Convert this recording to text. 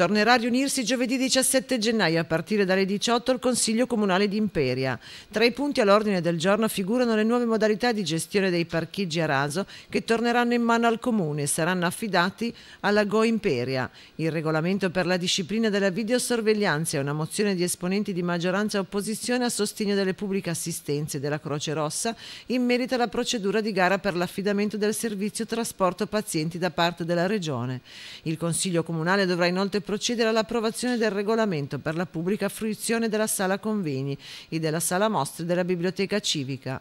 Tornerà a riunirsi giovedì 17 gennaio a partire dalle 18 il Consiglio Comunale di Imperia. Tra i punti all'ordine del giorno figurano le nuove modalità di gestione dei parcheggi a raso che torneranno in mano al Comune e saranno affidati alla Go Imperia. Il regolamento per la disciplina della videosorveglianza e una mozione di esponenti di maggioranza e opposizione a sostegno delle pubbliche assistenze della Croce Rossa in merito alla procedura di gara per l'affidamento del servizio trasporto pazienti da parte della Regione. Il Consiglio Comunale dovrà inoltre procedere all'approvazione del regolamento per la pubblica fruizione della sala convegni e della sala mostre della biblioteca civica.